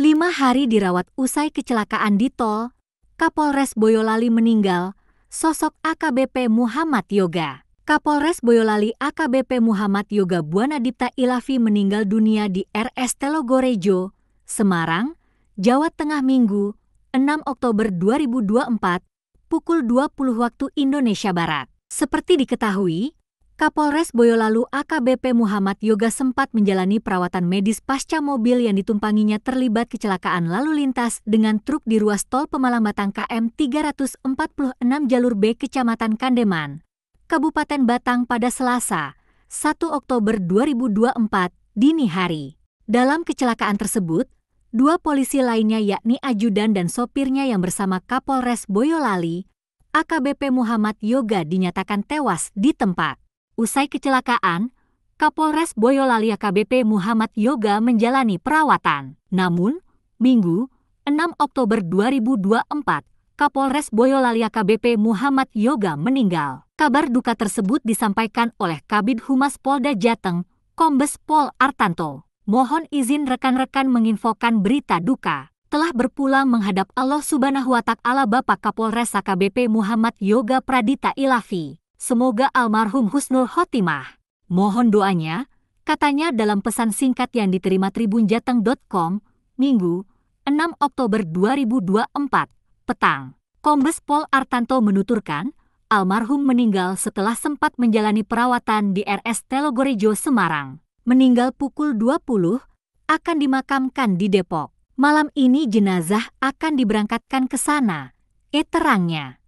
Lima hari dirawat usai kecelakaan di tol, Kapolres Boyolali meninggal, sosok AKBP Muhammad Yoga. Kapolres Boyolali AKBP Muhammad Yoga Buana Buanadipta Ilafi meninggal dunia di RS Telogorejo, Semarang, Jawa Tengah Minggu, 6 Oktober 2024, pukul 20 waktu Indonesia Barat. Seperti diketahui, Kapolres Boyolalu AKBP Muhammad Yoga sempat menjalani perawatan medis pasca mobil yang ditumpanginya terlibat kecelakaan lalu lintas dengan truk di ruas tol Pemalang-Batang KM 346 jalur B Kecamatan Kandeman, Kabupaten Batang pada Selasa, 1 Oktober 2024, dini hari. Dalam kecelakaan tersebut, dua polisi lainnya yakni ajudan dan sopirnya yang bersama Kapolres Boyolali, AKBP Muhammad Yoga dinyatakan tewas di tempat. Usai kecelakaan, Kapolres Boyolali AKBP Muhammad Yoga menjalani perawatan. Namun, Minggu, 6 Oktober 2024, Kapolres Boyolali AKBP Muhammad Yoga meninggal. Kabar duka tersebut disampaikan oleh Kabid Humas Polda Jateng, Kombes Pol Artanto. Mohon izin rekan-rekan menginfokan berita duka telah berpulang menghadap Allah Subhanahu wa taala Bapak Kapolres AKBP Muhammad Yoga Pradita Ilafi semoga almarhum Husnul Khotimah. Mohon doanya, katanya dalam pesan singkat yang diterima tribunjateng.com, Minggu, 6 Oktober 2024, petang. Kombes Pol Artanto menuturkan, almarhum meninggal setelah sempat menjalani perawatan di RS Telogorejo, Semarang. Meninggal pukul 20, akan dimakamkan di Depok. Malam ini jenazah akan diberangkatkan ke sana. Eh terangnya.